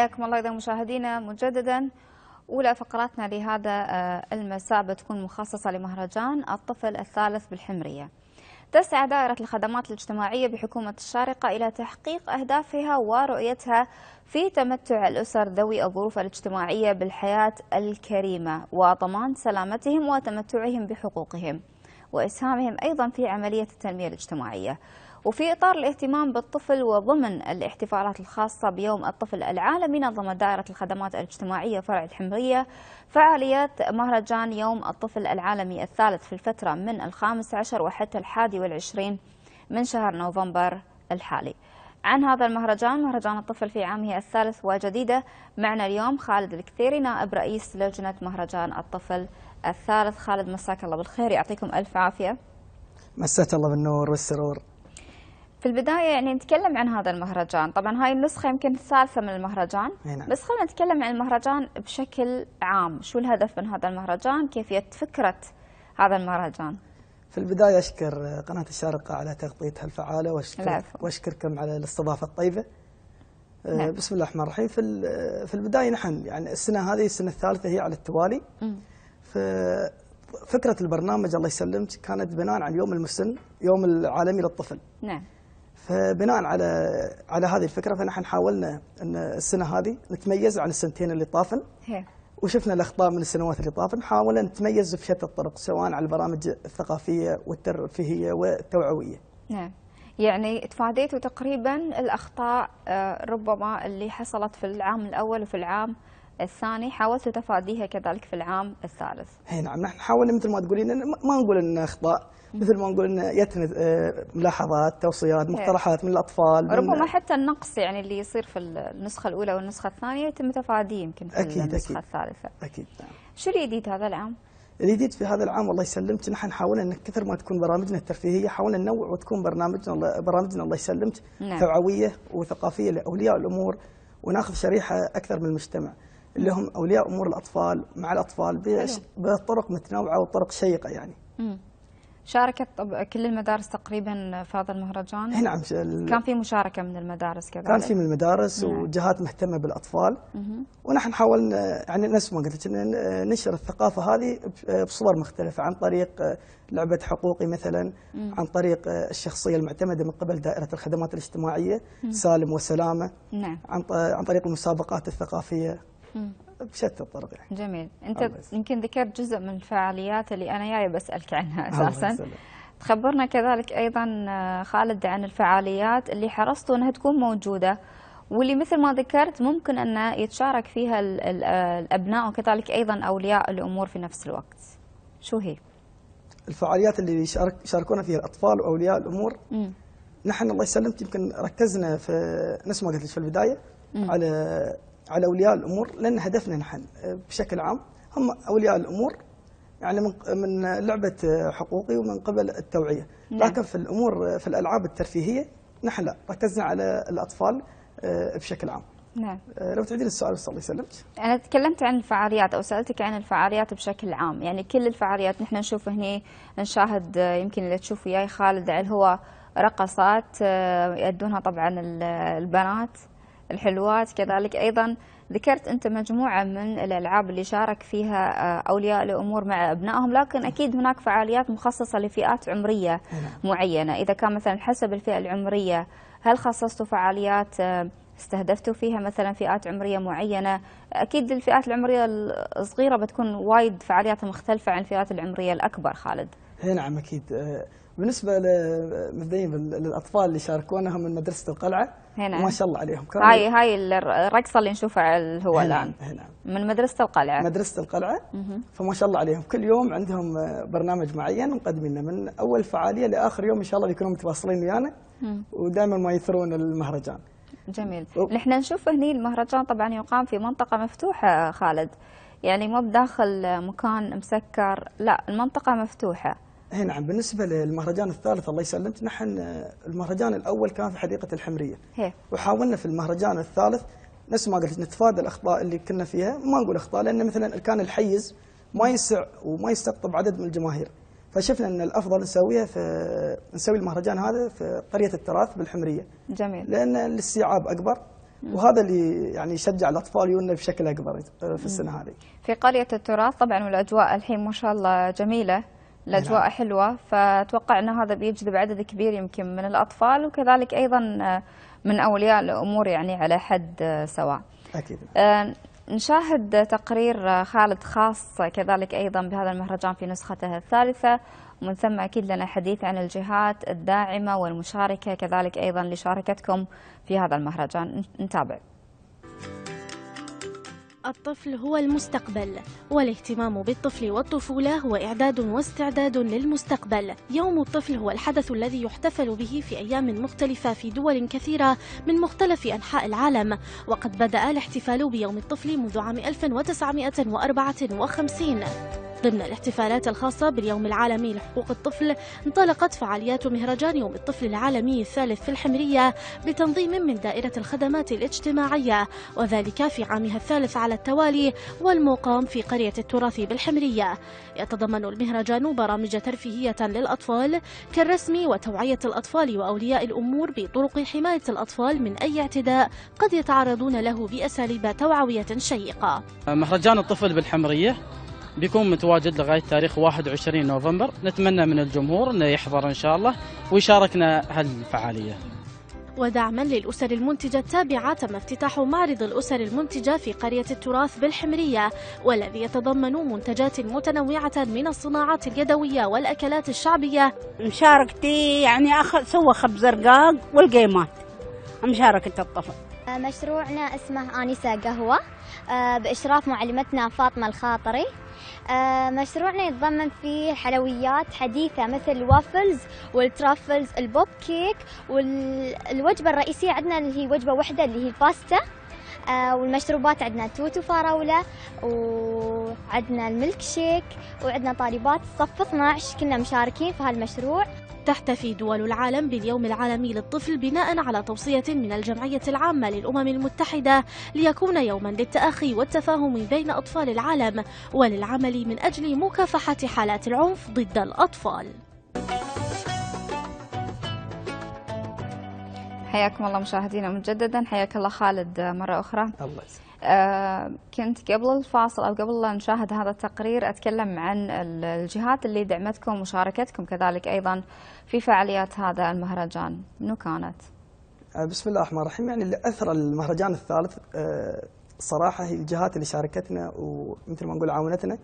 حياكم الله إذا مشاهدينا مجددا أولى فقراتنا لهذا آه، المساء بتكون مخصصة لمهرجان الطفل الثالث بالحمرية تسعى دائرة الخدمات الاجتماعية بحكومة الشارقة إلى تحقيق أهدافها ورؤيتها في تمتع الأسر ذوي الظروف الاجتماعية بالحياة الكريمة وضمان سلامتهم وتمتعهم بحقوقهم وإسهامهم أيضا في عملية التنمية الاجتماعية وفي إطار الاهتمام بالطفل وضمن الاحتفالات الخاصة بيوم الطفل العالمي نظمت دائرة الخدمات الاجتماعية فرع الحمرية فعاليات مهرجان يوم الطفل العالمي الثالث في الفترة من الخامس عشر وحتى الحادي والعشرين من شهر نوفمبر الحالي عن هذا المهرجان مهرجان الطفل في عامه الثالث وجديدة معنا اليوم خالد الكثيري نائب رئيس لجنة مهرجان الطفل الثالث خالد مساك الله بالخير يعطيكم ألف عافية مسات الله بالنور والسرور في البداية يعني نتكلم عن هذا المهرجان طبعا هاي النسخة يمكن الثالثة من المهرجان نعم. بس خلينا نتكلم عن المهرجان بشكل عام شو الهدف من هذا المهرجان كيفية فكرة هذا المهرجان في البداية أشكر قناة الشارقة على تغطيتها الفعالة وأشكر وأشكركم على الاستضافة الطيبة آه، نعم. بسم الله الرحمن الرحيم في في البدايه نحن يعني السنه هذه السنه الثالثه هي على التوالي م. ففكرة البرنامج الله يسلمك كانت بناء على يوم المسن يوم العالمي للطفل نعم فبناء على على هذه الفكرة فنحن حاولنا أن السنة هذه نتميز عن السنتين اللي طافن وشفنا الأخطاء من السنوات اللي طافن حاولنا نتميز في شتى الطرق سواء على البرامج الثقافية والترفيهية والتوعوية نعم يعني تفاديتوا تقريبا الأخطاء آه، ربما اللي حصلت في العام الأول وفي العام الثاني حاولت تفاديها كذلك في العام الثالث اي نعم نحن حاولنا مثل ما تقولين ما نقول ان اخطاء مثل ما نقول ان جتنا آه، ملاحظات توصيات إيه. مقترحات من الاطفال ربما حتى النقص يعني اللي يصير في النسخه الاولى والنسخه الثانيه يتم تفاديه يمكن في أكيد النسخه أكيد الثالثه اكيد نعم شو الجديد هذا العام؟ الجديد في هذا العام الله يسلمك نحن حاولنا ان كثر ما تكون برامجنا الترفيهيه حاولنا ننوع وتكون برنامجنا برامجنا الله يسلمك نعم. توعويه وثقافيه لاولياء الامور وناخذ شريحه اكثر من المجتمع. اللي هم اولياء امور الاطفال مع الاطفال بطرق متنوعه وطرق شيقه يعني. شاركت كل المدارس تقريبا في هذا المهرجان؟ اي نعم كان في مشاركه من المدارس كذلك؟ كان في من المدارس نعم. وجهات مهتمه بالاطفال مم. ونحن حاولنا يعني نفس ما قلت لك نشر الثقافه هذه بصور مختلفه عن طريق لعبه حقوقي مثلا مم. عن طريق الشخصيه المعتمده من قبل دائره الخدمات الاجتماعيه مم. سالم وسلامه نعم. عن طريق المسابقات الثقافيه بشتى الطرق يعني. جميل انت يمكن ذكرت جزء من الفعاليات اللي انا جايه بسالك عنها اساسا تخبرنا كذلك ايضا آه، خالد عن الفعاليات اللي حرصتوا انها تكون موجوده واللي مثل ما ذكرت ممكن ان يتشارك فيها آه، الابناء وكذلك ايضا اولياء الامور في نفس الوقت شو هي الفعاليات اللي شارك شاركونا فيها الاطفال واولياء الامور م. نحن الله يسلمك يمكن ركزنا في نفس ما قلت لك في البدايه م. على على اولياء الامور لان هدفنا نحن آه، بشكل عام هم اولياء الامور يعني من من لعبه آه، حقوقي ومن قبل التوعيه نعم. لكن في الامور آه، في الالعاب الترفيهيه نحن لا ركزنا على الاطفال بشكل عام نعم لو تعيدين السؤال صلى الله عليه انا تكلمت عن الفعاليات او سالتك عن الفعاليات بشكل عام يعني كل الفعاليات نحن نشوف هنا نشاهد يمكن اللي تشوف وياي خالد على هو رقصات يأدونها طبعا البنات الحلوات كذلك أيضا ذكرت أنت مجموعة من الألعاب اللي شارك فيها آه، أولياء الأمور مع أبنائهم لكن أكيد هناك فعاليات مخصصة لفئات عمرية نعم. معينة إذا كان مثلا حسب الفئة العمرية هل خصصتوا فعاليات آه، استهدفتوا فيها مثلا فئات عمرية معينة أكيد الفئات العمرية الصغيرة بتكون وايد فعالياتها مختلفة عن الفئات العمرية الأكبر خالد إيه، نعم أكيد آه، بالنسبه مبدئيا للاطفال اللي شاركونها من مدرسه القلعه هنا. ما شاء الله عليهم كرم هاي هاي الرقصه اللي نشوفها هو الان هنا. من مدرسه القلعه مدرسه القلعه مه. فما شاء الله عليهم كل يوم عندهم برنامج معين مقدمينه من اول فعاليه لاخر يوم ان شاء الله بيكونوا متواصلين ويانا ودائما ما يثرون المهرجان جميل نحن نشوف هني المهرجان طبعا يقام في منطقه مفتوحه خالد يعني مو بداخل مكان مسكر لا المنطقه مفتوحه اي نعم بالنسبه للمهرجان الثالث الله يسلمك نحن آه، المهرجان الاول كان في حديقه الحمريه هي. وحاولنا في المهرجان الثالث نفس ما قلت نتفادى الاخطاء اللي كنا فيها ما نقول اخطاء لان مثلا كان الحيز ما يسع وما يستقطب عدد من الجماهير فشفنا ان الافضل نسويها في آه، نسوي المهرجان هذا في قريه التراث بالحمريه جميل لان الاستيعاب اكبر وهذا اللي يعني يشجع الاطفال يونا بشكل اكبر آه، في السنه هذه في قريه التراث طبعا والاجواء الحين ما شاء الله جميله الأجواء نعم. حلوة فأتوقع أن هذا بيجذب عدد كبير يمكن من الأطفال وكذلك أيضا آه، من أولياء الأمور يعني على حد آه، سواء أكيد آه، نشاهد تقرير خالد خاص كذلك أيضا بهذا المهرجان في نسخته الثالثة ومن ثم أكيد لنا حديث عن الجهات الداعمة والمشاركة كذلك أيضا لشاركتكم في هذا المهرجان نتابع الطفل هو المستقبل والاهتمام بالطفل والطفولة هو إعداد واستعداد للمستقبل يوم الطفل هو الحدث الذي يحتفل به في أيام مختلفة في دول كثيرة من مختلف أنحاء العالم وقد بدأ الاحتفال بيوم الطفل منذ عام 1954 ضمن الاحتفالات الخاصة باليوم العالمي لحقوق الطفل انطلقت فعاليات مهرجان يوم الطفل العالمي الثالث في الحمرية بتنظيم من دائرة الخدمات الاجتماعية وذلك في عامها الثالث على التوالي والمقام في قرية التراث بالحمرية يتضمن المهرجان برامج ترفيهية للأطفال كالرسم وتوعية الأطفال وأولياء الأمور بطرق حماية الأطفال من أي اعتداء قد يتعرضون له بأساليب توعوية شيقة مهرجان الطفل بالحمرية بيكون متواجد لغايه تاريخ 21 نوفمبر نتمنى من الجمهور انه يحضر ان شاء الله ويشاركنا هالفعاليه ودعما للأسر المنتجة التابعة تم افتتاح معرض الأسر المنتجة في قرية التراث بالحمرية والذي يتضمن منتجات متنوعة من الصناعات اليدوية والأكلات الشعبية مشاركتي يعني أخ... سوى خبز رقاق والقيمات مشاركة الطفل مشروعنا اسمه آنسة قهوة آه، بإشراف معلمتنا فاطمة الخاطري آه، مشروعنا يتضمن فيه حلويات حديثة مثل الوافلز والترافلز البوب كيك والوجبة الرئيسية عندنا اللي هي وجبة واحدة اللي هي الباستا آه، والمشروبات عندنا توت وفراولة وعندنا الميلك شيك وعندنا طالبات الصف 12 كنا مشاركين في هالمشروع تحتفي دول العالم باليوم العالمي للطفل بناء على توصية من الجمعية العامة للأمم المتحدة ليكون يوما للتأخي والتفاهم بين أطفال العالم وللعمل من أجل مكافحة حالات العنف ضد الأطفال حياكم الله مشاهدينا مجددا حياك الله خالد مرة أخرى الله يسلمك آه، كنت قبل الفاصل أو قبل لا نشاهد هذا التقرير أتكلم عن الجهات اللي دعمتكم وشاركتكم كذلك أيضا في فعاليات هذا المهرجان منو كانت؟ آه، بسم الله الرحمن الرحيم يعني اللي أثر المهرجان الثالث آه، صراحة هي الجهات اللي شاركتنا ومثل ما نقول عاونتنا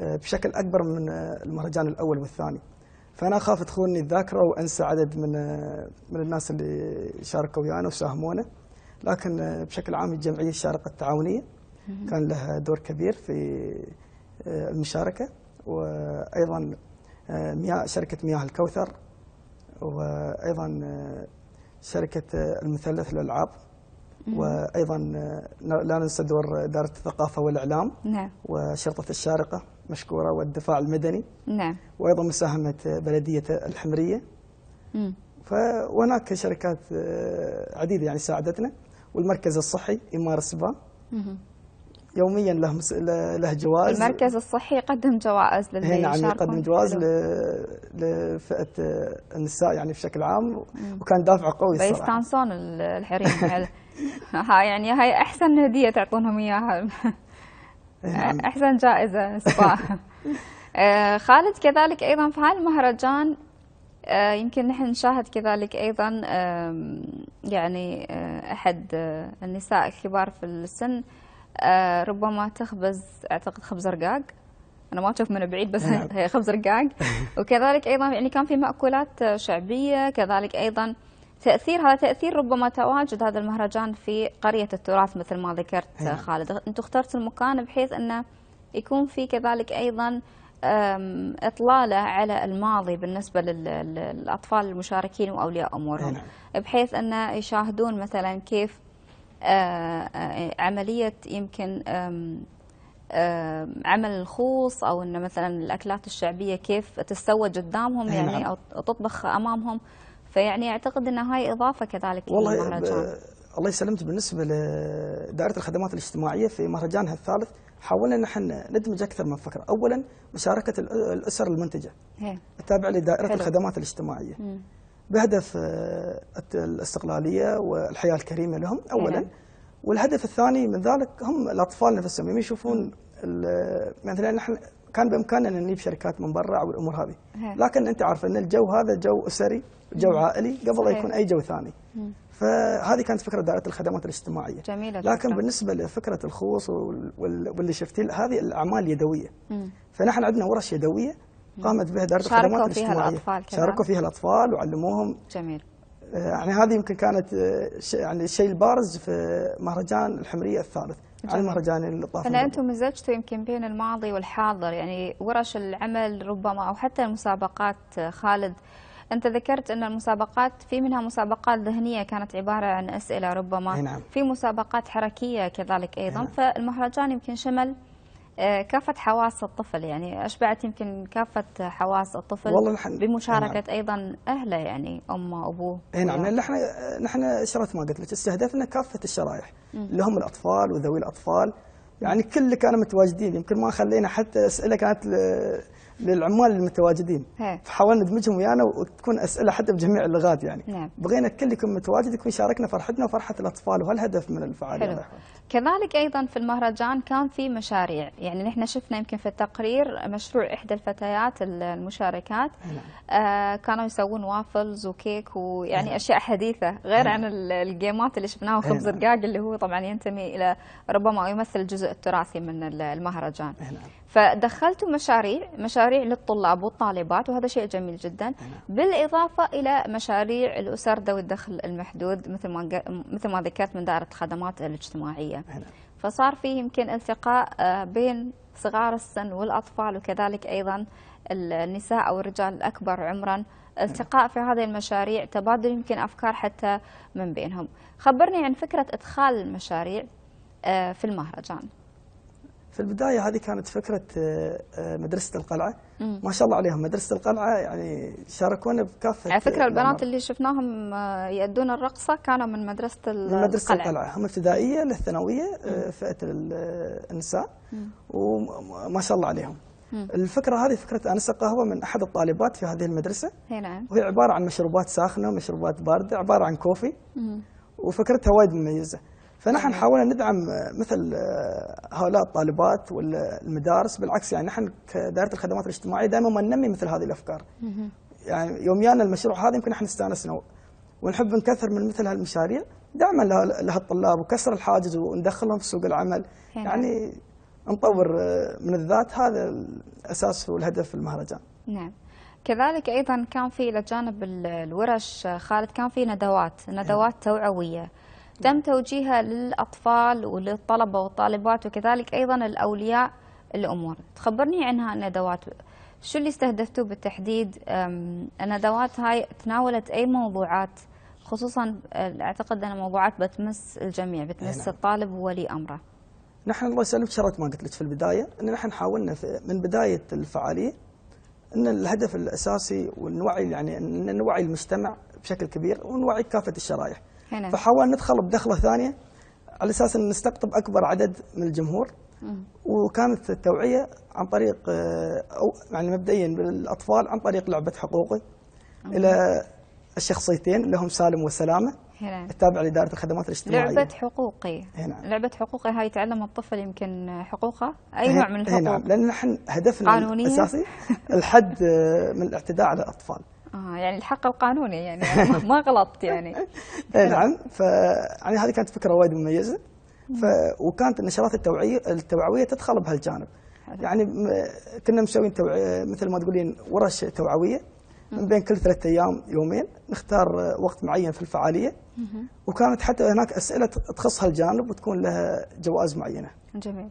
بشكل أكبر من المهرجان الأول والثاني فأنا أخاف تخونني الذاكرة وأنسى عدد من من الناس اللي شاركوا ويانا وساهمونا لكن بشكل عام الجمعيه الشارقه التعاونيه كان لها دور كبير في آه، المشاركه وايضا آه، مياه شركه مياه الكوثر وايضا آه، شركه المثلث للالعاب وايضا لا ننسى دور اداره الثقافه والاعلام نعم وشرطه الشارقه مشكوره والدفاع المدني نعم وايضا مساهمه بلديه الحمريه فهناك شركات عديده يعني ساعدتنا والمركز الصحي يمارس سبا يوميا له مس... له جوائز المركز الصحي يقدم جوائز للي نعم يقدم جوائز ل... لفئه النساء يعني بشكل عام وكان دافع قوي الصراحه بيستانسون الحريم ها يعني هاي احسن هديه تعطونهم اياها إيه نعم. احسن جائزه سبا آه، خالد كذلك ايضا في هاي المهرجان آه، يمكن نحن نشاهد كذلك أيضا يعني آه، أحد آه، النساء الكبار في السن ربما تخبز أعتقد خبز رقاق أنا ما أشوف من بعيد بس هي خبز رقاق وكذلك أيضا يعني كان في مأكولات شعبية كذلك أيضا تأثير هذا تأثير ربما تواجد هذا المهرجان في قرية التراث مثل ما ذكرت أيوة. خالد أنت اخترت المكان بحيث أنه يكون في كذلك أيضا إطلاله على الماضي بالنسبة للأطفال المشاركين وأولياء أمورهم نعم. بحيث أنه يشاهدون مثلا كيف عملية يمكن عمل الخوص أو أن مثلا الأكلات الشعبية كيف تستوج قدامهم يعني نعم. أو تطبخ أمامهم فيعني أعتقد أن هاي إضافة كذلك والله أه، الله يسلمك بالنسبة لدائرة الخدمات الاجتماعية في مهرجانها الثالث حاولنا ان احنا ندمج اكثر من فكره، اولا مشاركه الاسر المنتجه التابعه لدائره حلو. الخدمات الاجتماعيه مم. بهدف آه، الاستقلاليه والحياه الكريمه لهم اولا هي. والهدف الثاني من ذلك هم الاطفال نفسهم يشوفون مثلا نحن كان بامكاننا نجيب شركات من برا او الامور هذه لكن انت عارفه ان الجو هذا جو اسري جو عائلي قبل لا يكون اي جو ثاني فهذه كانت فكره دائره الخدمات الاجتماعيه جميلة لكن الفكرة. بالنسبه لفكره الخوص واللي شفتيه هذه الاعمال اليدويه فنحن عندنا ورش يدويه قامت بها دائره الخدمات الاجتماعيه شاركوا فيها الاطفال شاركوا فيها الاطفال وعلموهم جميل آه، يعني هذه يمكن كانت آه، يعني الشيء البارز في مهرجان الحمريه الثالث على المهرجان اللي طاف هلا انتم مزجتوا يمكن بين الماضي والحاضر يعني ورش العمل ربما او حتى المسابقات خالد انت ذكرت ان المسابقات في منها مسابقات ذهنيه كانت عباره عن اسئله ربما نعم. في مسابقات حركيه كذلك ايضا نعم. فالمهرجان يمكن شمل آه، كافة حواس الطفل يعني أشبعت يمكن كافة حواس الطفل والله بمشاركة نعم. أيضا أهله يعني أمه أبوه أي نعم نحن نحن شرط ما قلت لك استهدفنا كافة الشرائح اللي هم الأطفال وذوي الأطفال يعني كل اللي كانوا متواجدين يمكن ما خلينا حتى أسئلة كانت للعمال المتواجدين هي. فحاولنا ندمجهم ويانا وتكون اسئله حتى بجميع اللغات يعني نعم. بغينا الكل يكون متواجد يكون شاركنا فرحتنا وفرحه الاطفال وهالهدف من الفعاليه حلو. نعم. كذلك ايضا في المهرجان كان في مشاريع يعني نحن شفنا يمكن في التقرير مشروع احدى الفتيات المشاركات نعم. آه كانوا يسوون وافلز وكيك ويعني نعم. اشياء حديثه غير نعم. عن الجيمات اللي شفناها إيه، وخبز نعم. الدقاق اللي هو طبعا ينتمي الى ربما يمثل الجزء التراثي من المهرجان إيه، نعم. فدخلتوا مشاريع مشاريع للطلاب والطالبات وهذا شيء جميل جدا نعم. بالإضافة إلى مشاريع الأسر ذوي الدخل المحدود مثل ما مثل ما ذكرت من دائرة الخدمات الاجتماعية نعم. فصار فيه يمكن التقاء آه، بين صغار السن والأطفال وكذلك أيضا النساء أو الرجال الأكبر عمرا نعم. التقاء في هذه المشاريع تبادل يمكن أفكار حتى من بينهم خبرني عن فكرة إدخال المشاريع آه، في المهرجان في البداية هذه كانت فكرة آه، آه، مدرسة القلعة ما شاء الله عليهم مدرسة القلعة يعني شاركونا بكافة على فكرة آه، البنات اللي شفناهم يأدون الرقصة كانوا من مدرسة القلعة مدرسة القلعة هم ابتدائية للثانوية فئة النساء وما شاء الله عليهم الفكرة هذه فكرة أنسة قهوة من أحد الطالبات في هذه المدرسة نعم وهي عبارة عن مشروبات ساخنة ومشروبات باردة عبارة عن كوفي وفكرتها وايد مميزة فنحن حاولنا ندعم آه، مثل آه، هؤلاء الطالبات والمدارس بالعكس يعني نحن كدائره الخدمات الاجتماعيه دائما ما ننمي مثل هذه الافكار يعني يوم يانا المشروع هذا يمكن احنا استانسنا ونحب نكثر من مثل هالمشاريع دعما لهالطلاب وكسر الحاجز وندخلهم في سوق العمل يعني نطور آه، من الذات هذا الاساس والهدف في المهرجان نعم كذلك ايضا كان في الى جانب الورش خالد كان في ندوات ندوات إيه. توعويه تم توجيهها للأطفال وللطلبة والطالبات وكذلك أيضا الأولياء الأمور تخبرني عنها الندوات شو اللي استهدفتوا بالتحديد الندوات هاي تناولت أي موضوعات خصوصا أعتقد أن موضوعات بتمس الجميع بتمس نعم. الطالب وولي أمره نحن الله يسلمك شرط ما قلت لك في البداية أن نحن حاولنا من بداية الفعالية أن الهدف الأساسي ونوعي يعني أن نوعي المجتمع بشكل كبير ونوعي كافة الشرائح هنا. فحاولنا ندخل بدخله ثانيه على اساس ان نستقطب اكبر عدد من الجمهور وكانت التوعيه عن طريق آه، او يعني مبدئيا بالاطفال عن طريق لعبه حقوقي الى الشخصيتين اللي هم سالم وسلامه هنا. التابع لاداره الخدمات الاجتماعيه لعبه حقوقي هنا. نعم. لعبه حقوقي هاي يتعلم الطفل يمكن حقوقه اي هنا. نوع من نعم. الحقوق نعم لان نحن هدفنا قانونية. الاساسي الحد آه، من الاعتداء على الاطفال آه يعني الحق القانوني يعني ما غلطت يعني اي نعم فيعني هذه كانت فكره وايد مميزه ف... وكانت النشرات التوعيه التوعويه تدخل بهالجانب يعني كنا مسويين مثل ما تقولين ورش توعويه من بين كل ثلاثة ايام يومين نختار وقت معين في الفعاليه وكانت حتى هناك اسئله تخص هالجانب وتكون لها جوائز معينه. جميل.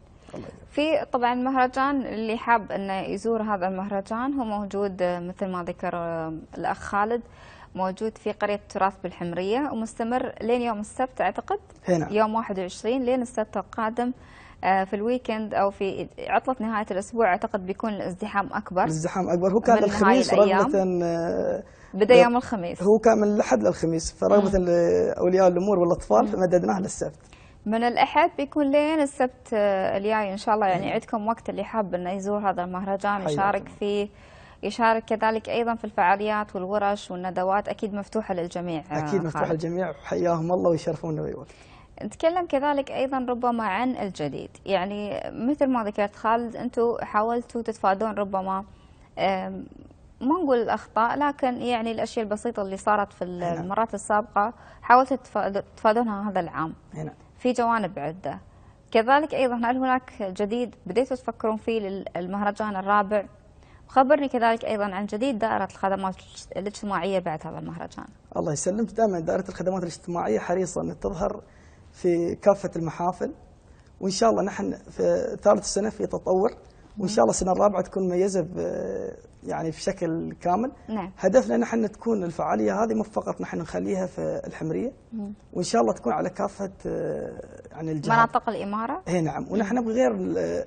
في طبعا مهرجان اللي حاب انه يزور هذا المهرجان هو موجود آه، مثل ما ذكر آه، الاخ خالد موجود في قرية التراث بالحمرية ومستمر لين يوم السبت أعتقد هنا. نعم. يوم 21 لين السبت القادم آه، في الويكند أو في عطلة نهاية الأسبوع أعتقد بيكون الازدحام أكبر الازدحام أكبر هو كان الخميس رغبة بدأ يوم الخميس هو كان من الأحد للخميس فرغبة أولياء الأمور والأطفال مددناه للسبت من الأحد بيكون لين السبت آه، الجاي إن شاء الله يعني إيه. عندكم وقت اللي حاب إنه يزور هذا المهرجان يشارك فيه يشارك كذلك ايضا في الفعاليات والورش والندوات اكيد مفتوحه للجميع آه، اكيد مفتوحه للجميع وحياهم الله ويشرفونا باي وقت نتكلم كذلك ايضا ربما عن الجديد يعني مثل ما ذكرت خالد انتم حاولتوا تتفادون ربما ما نقول الاخطاء لكن يعني الاشياء البسيطه اللي صارت في نعم. المرات السابقه حاولتوا تتفادونها هذا العام هنا. في جوانب عدة كذلك أيضا هل هناك جديد بديتوا تفكرون فيه للمهرجان الرابع خبرني كذلك أيضا عن جديد دائرة الخدمات الاجتماعية بعد هذا المهرجان الله يسلمك دائما دائرة الخدمات الاجتماعية حريصة أن تظهر في كافة المحافل وإن شاء الله نحن في ثالث سنة في تطور وان شاء الله السنه الرابعه تكون مميزه يعني بشكل كامل نعم. هدفنا نحن تكون الفعاليه هذه مو فقط نحن نخليها في الحمريه مم. وان شاء الله تكون على كافه يعني الجهات مناطق الاماره اي نعم ونحن نبغي غير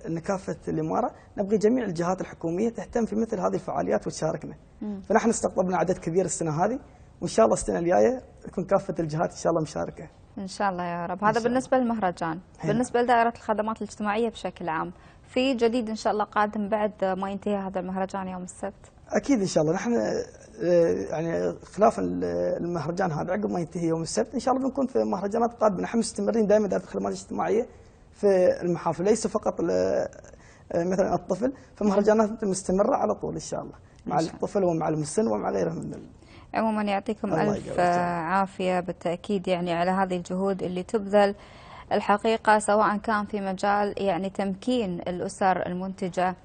ان كافه الاماره نبغي جميع الجهات الحكوميه تهتم في مثل هذه الفعاليات وتشاركنا مم. فنحن استقطبنا عدد كبير السنه هذه وان شاء الله السنه الجايه تكون كافه الجهات ان شاء الله مشاركه ان شاء الله يا رب هذا بالنسبه للمهرجان إيه نعم. بالنسبه لدائره الخدمات الاجتماعيه بشكل عام في جديد ان شاء الله قادم بعد ما ينتهي هذا المهرجان يوم السبت اكيد ان شاء الله نحن آه، يعني خلاف المهرجان هذا عقب ما ينتهي يوم السبت ان شاء الله بنكون في مهرجانات قادمه نحن مستمرين دائما دائما الخدمات الاجتماعيه في المحافل ليس فقط آه، مثلا الطفل فمهرجانات مستمره على طول ان شاء الله مع شاء. الطفل ومع المسن ومع غيره من عموما يعطيكم الف عافيه بالتاكيد يعني على هذه الجهود اللي تبذل الحقيقة سواء كان في مجال يعني تمكين الأسر المنتجة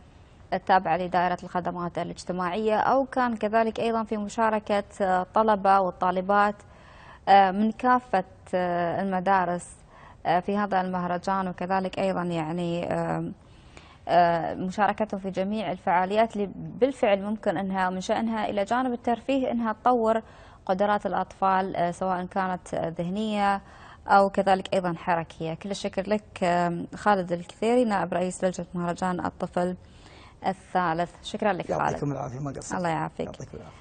التابعة لدائرة الخدمات الاجتماعية أو كان كذلك أيضا في مشاركة طلبة والطالبات آه، من كافة آه، المدارس آه، في هذا المهرجان وكذلك أيضا يعني مشاركتهم في جميع الفعاليات اللي بالفعل ممكن أنها من شأنها إلى جانب الترفيه أنها تطور قدرات الأطفال سواء كانت ذهنية أو كذلك أيضا حركية كل الشكر لك خالد الكثيري نائب رئيس لجنة مهرجان الطفل الثالث شكرا لك خالد يعطيكم العافية ما قصرت الله يعافيك يعطيكم العافية